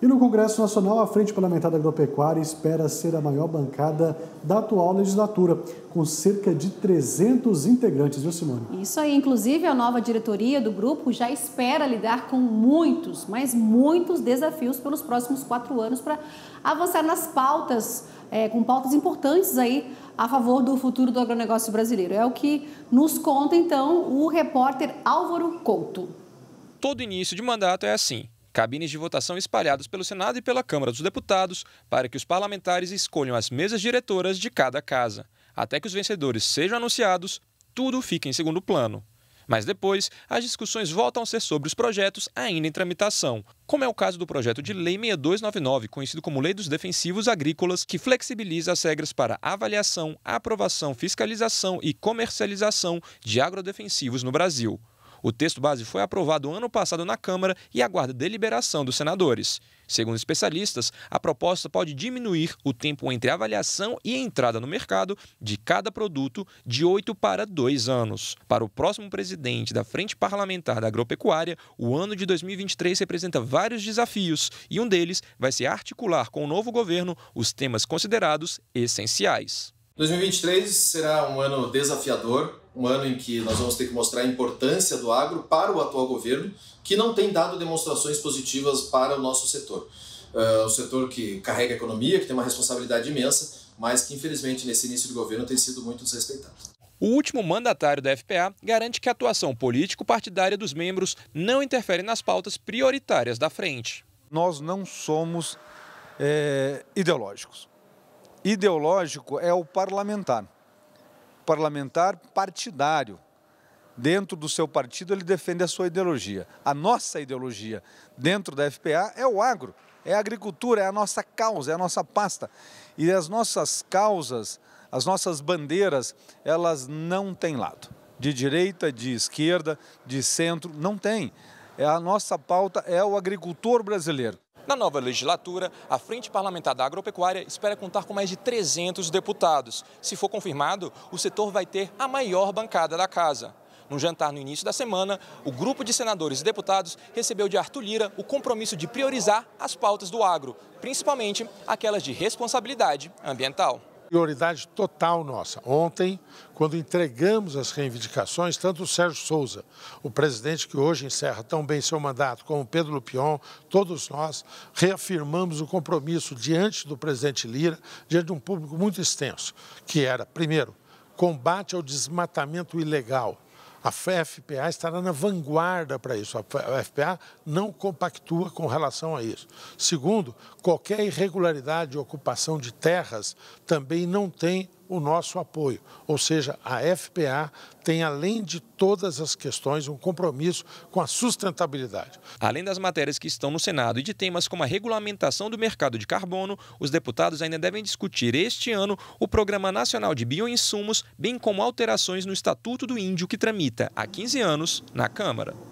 E no Congresso Nacional, a Frente Parlamentar da Agropecuária espera ser a maior bancada da atual legislatura, com cerca de 300 integrantes, viu, Simone? Isso aí. Inclusive, a nova diretoria do grupo já espera lidar com muitos, mas muitos desafios pelos próximos quatro anos para avançar nas pautas, é, com pautas importantes aí a favor do futuro do agronegócio brasileiro. É o que nos conta, então, o repórter Álvaro Couto. Todo início de mandato é assim cabines de votação espalhadas pelo Senado e pela Câmara dos Deputados para que os parlamentares escolham as mesas diretoras de cada casa. Até que os vencedores sejam anunciados, tudo fica em segundo plano. Mas depois, as discussões voltam a ser sobre os projetos ainda em tramitação, como é o caso do projeto de Lei 6299, conhecido como Lei dos Defensivos Agrícolas, que flexibiliza as regras para avaliação, aprovação, fiscalização e comercialização de agrodefensivos no Brasil. O texto base foi aprovado ano passado na Câmara e aguarda deliberação dos senadores. Segundo especialistas, a proposta pode diminuir o tempo entre avaliação e entrada no mercado de cada produto de oito para dois anos. Para o próximo presidente da Frente Parlamentar da Agropecuária, o ano de 2023 representa vários desafios e um deles vai ser articular com o novo governo os temas considerados essenciais. 2023 será um ano desafiador, um ano em que nós vamos ter que mostrar a importância do agro para o atual governo, que não tem dado demonstrações positivas para o nosso setor. Uh, o setor que carrega a economia, que tem uma responsabilidade imensa, mas que infelizmente nesse início de governo tem sido muito desrespeitado. O último mandatário da FPA garante que a atuação político-partidária dos membros não interfere nas pautas prioritárias da frente. Nós não somos é, ideológicos ideológico é o parlamentar. parlamentar partidário. Dentro do seu partido, ele defende a sua ideologia. A nossa ideologia dentro da FPA é o agro, é a agricultura, é a nossa causa, é a nossa pasta. E as nossas causas, as nossas bandeiras, elas não têm lado. De direita, de esquerda, de centro, não tem. É a nossa pauta é o agricultor brasileiro. Na nova legislatura, a Frente Parlamentar da Agropecuária espera contar com mais de 300 deputados. Se for confirmado, o setor vai ter a maior bancada da casa. No jantar no início da semana, o grupo de senadores e deputados recebeu de Arthur Lira o compromisso de priorizar as pautas do agro, principalmente aquelas de responsabilidade ambiental prioridade total nossa. Ontem, quando entregamos as reivindicações, tanto o Sérgio Souza, o presidente que hoje encerra tão bem seu mandato, como o Pedro Lupion, todos nós reafirmamos o compromisso diante do presidente Lira, diante de um público muito extenso, que era, primeiro, combate ao desmatamento ilegal a FPA estará na vanguarda para isso. A FPA não compactua com relação a isso. Segundo, qualquer irregularidade de ocupação de terras também não tem o nosso apoio. Ou seja, a FPA tem, além de todas as questões, um compromisso com a sustentabilidade. Além das matérias que estão no Senado e de temas como a regulamentação do mercado de carbono, os deputados ainda devem discutir este ano o Programa Nacional de Bioinsumos, bem como alterações no Estatuto do Índio, que tramita há 15 anos na Câmara.